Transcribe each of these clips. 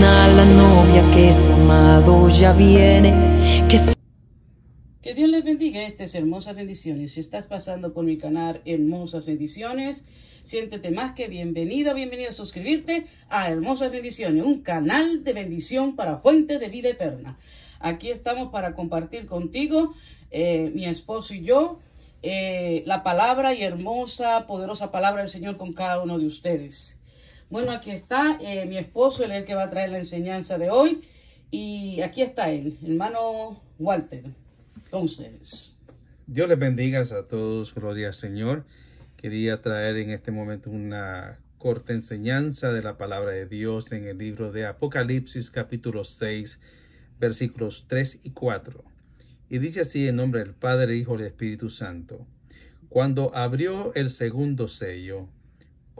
la novia que es amado ya viene. Que, que Dios les bendiga estas hermosas bendiciones. Si estás pasando por mi canal, hermosas bendiciones. Siéntete más que bienvenido, bienvenido a suscribirte a Hermosas Bendiciones, un canal de bendición para fuentes de vida eterna. Aquí estamos para compartir contigo, eh, mi esposo y yo, eh, la palabra y hermosa, poderosa palabra del Señor con cada uno de ustedes. Bueno, aquí está eh, mi esposo, él es el que va a traer la enseñanza de hoy. Y aquí está él, hermano Walter. Entonces. Dios les bendiga a todos, gloria al Señor. Quería traer en este momento una corta enseñanza de la palabra de Dios en el libro de Apocalipsis capítulo 6 versículos 3 y 4. Y dice así en nombre del Padre, Hijo y Espíritu Santo. Cuando abrió el segundo sello,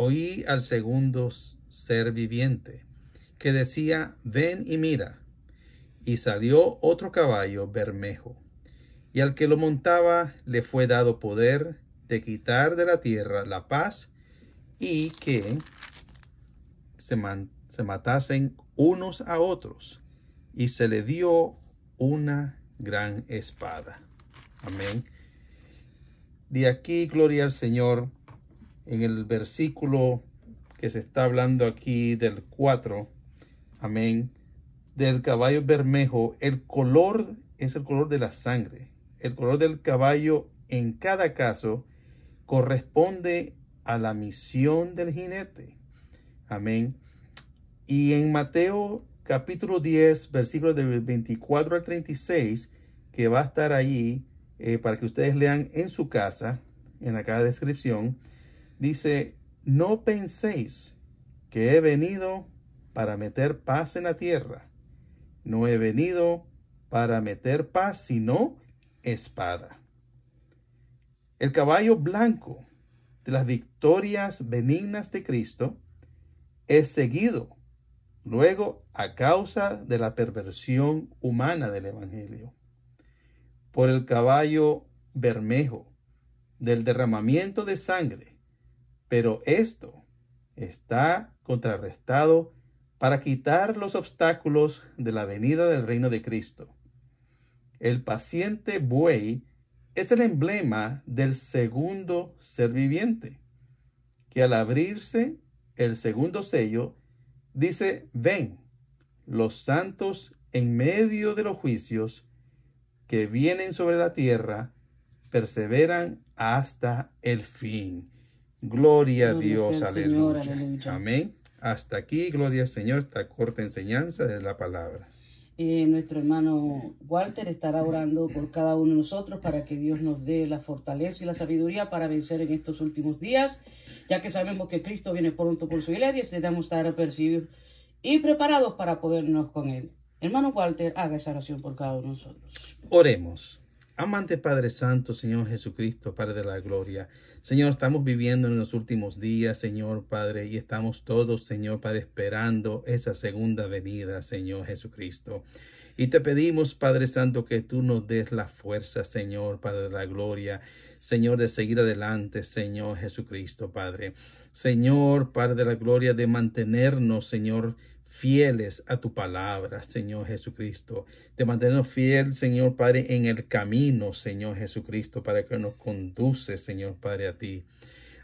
oí al segundo ser viviente que decía, ven y mira. Y salió otro caballo bermejo, y al que lo montaba le fue dado poder de quitar de la tierra la paz y que se, matasen unos a otros. Y se le dio una gran espada. Amén. De aquí, gloria al Señor en el versículo que se está hablando aquí del 4, amén, del caballo bermejo, el color es el color de la sangre. El color del caballo en cada caso corresponde a la misión del jinete. Amén. Y en Mateo capítulo 10, versículos del 24 al 36, que va a estar allí eh, para que ustedes lean en su casa, en la cada descripción, Dice, no penséis que he venido para meter paz en la tierra. No he venido para meter paz, sino espada. El caballo blanco de las victorias benignas de Cristo es seguido luego a causa de la perversión humana del Evangelio, por el caballo bermejo del derramamiento de sangre pero esto está contrarrestado para quitar los obstáculos de la venida del reino de Cristo. El paciente buey es el emblema del segundo ser viviente, que al abrirse el segundo sello, dice, ven, los santos en medio de los juicios que vienen sobre la tierra perseveran hasta el fin. Gloria, a Dios, aleluya. Amén. Hasta aquí, gloria al Señor, esta corta enseñanza de la palabra. Eh, nuestro hermano Walter estará orando por cada uno de nosotros para que Dios nos dé la fortaleza y la sabiduría para vencer en estos últimos días, ya que sabemos que Cristo viene pronto por su iglesia y debemos estar apercibidos y preparados para podernos con Él. Hermano Walter, haga esa oración por cada uno de nosotros. Oremos. Amante Padre Santo, Señor Jesucristo, Padre de la Gloria. Señor, estamos viviendo en los últimos días, Señor Padre, y estamos todos, Señor Padre, esperando esa segunda venida, Señor Jesucristo. Y te pedimos, Padre Santo, que tú nos des la fuerza, Señor, Padre de la Gloria. Señor, de seguir adelante, Señor Jesucristo, Padre. Señor, Padre de la Gloria, de mantenernos, Señor, fieles a tu palabra, Señor Jesucristo. te mantenernos fiel, Señor Padre, en el camino, Señor Jesucristo, para que nos conduce, Señor Padre, a ti.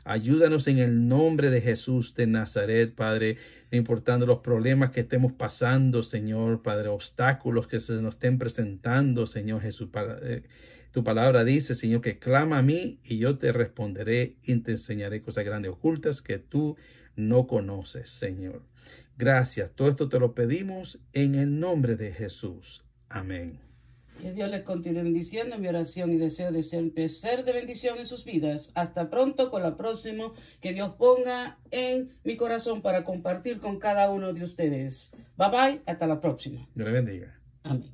Ayúdanos en el nombre de Jesús de Nazaret, Padre, no importando los problemas que estemos pasando, Señor, Padre, obstáculos que se nos estén presentando, Señor Jesús, Padre, tu palabra dice, Señor, que clama a mí y yo te responderé y te enseñaré cosas grandes ocultas que tú no conoces, Señor. Gracias. Todo esto te lo pedimos en el nombre de Jesús. Amén. Que Dios les continúe bendiciendo. Mi oración y deseo de siempre ser de bendición en sus vidas. Hasta pronto con la próxima que Dios ponga en mi corazón para compartir con cada uno de ustedes. Bye bye. Hasta la próxima. Dios les bendiga. Amén.